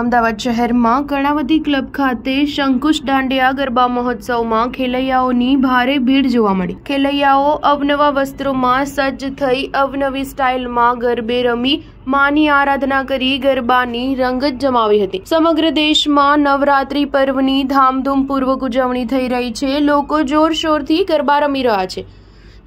અમદાવાદ શહેરમાં કર્ણાવતી ક્લબ ખાતે શંકુશ દાંડિયા ગરબા મહોત્સવમાં ખેલૈયાઓની ભારે ભીડ જોવા મળી ખેલૈયાઓ અવનવા વસ્ત્રોમાં સજ્જ થઈ અવનવી સ્ટાઇલમાં ગરબે રમી માની આરાધના કરી ગરબાની રંગત જમાવી હતી સમગ્ર દેશમાં નવરાત્રી પર્વની ધામધૂમ પૂર્વક ઉજવણી થઈ રહી છે લોકો જોરશોરથી ગરબા રમી રહ્યા છે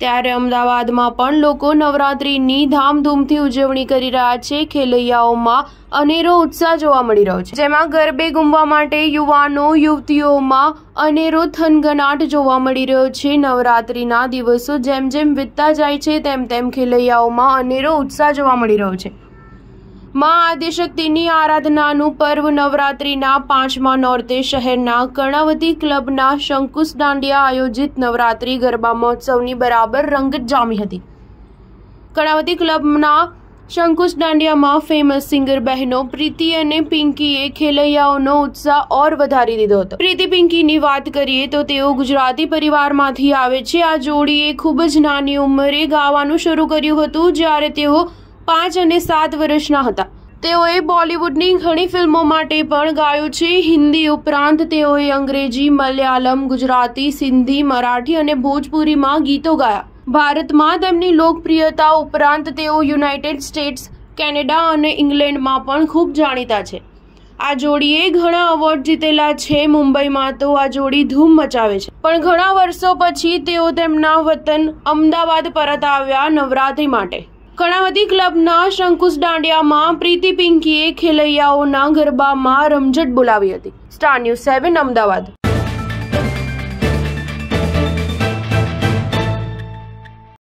ત્યારે અમદાવાદમાં પણ લોકો નવરાત્રિની ધામધૂમથી ઉજવણી કરી રહ્યા છે ખેલૈયાઓમાં અનેરો ઉત્સાહ જોવા મળી રહ્યો છે જેમાં ગરબે ગુમવા માટે યુવાનો યુવતીઓમાં અનેરો થનગનાટ જોવા મળી રહ્યો છે નવરાત્રિના દિવસો જેમ જેમ વીતતા જાય છે તેમ તેમ ખેલૈયાઓમાં અનેરો ઉત્સાહ જોવા મળી રહ્યો છે માં આદિશક્તિની આરાધનાનું પર્વ નવરાત્રિના પાંચમા નોર્તે શહેરના કર્ણાવતી ક્લબના શંકુશ દાંડિયા આયોજિત નવરાત્રિ ગરબા મહોત્સવની બરાબર રંગત જામી હતી કર્ણાવતી ક્લબના શંકુશ દાંડિયામાં ફેમસ સિંગર બહેનો પ્રીતિ અને પિંકીએ ખેલૈયાઓનો ઉત્સાહ ઓર વધારી દીધો હતો પ્રીતિ પિંકીની વાત કરીએ તો તેઓ ગુજરાતી પરિવારમાંથી આવે છે આ જોડીએ ખૂબ જ નાની ઉંમરે ગાવાનું શરૂ કર્યું હતું જ્યારે તેઓ પાંચ અને સાત વર્ષના હતા તેઓએ બોલિવૂડની ઘણી ફિલ્મો માટે પણ ગાયું છે હિન્દી ઉપરાંત તેઓએ અંગ્રેજી મલયાલમ ગુજરાતી સિંધી મરાઠી અને ભોજપુરીમાં ગીતો ગાયા ભારતમાં તેમની લોકપ્રિયતા ઉપરાંત તેઓ યુનાઇટેડ સ્ટેટ્સ કેનેડા અને ઇંગ્લેન્ડમાં પણ ખૂબ જાણીતા છે આ જોડીએ ઘણા અવોર્ડ જીતેલા છે મુંબઈમાં તો આ જોડી ધૂમ મચાવે છે પણ ઘણા વર્ષો પછી તેઓ તેમના વતન અમદાવાદ પરત આવ્યા નવરાત્રી માટે કણાવતી ક્લબના શંકુશ દાંડિયામાં પ્રીતિ પિંકીએ ખેલૈયાઓના ગરબામાં રમઝટ બોલાવી હતી સ્ટાર ન્યૂઝ સેવન અમદાવાદ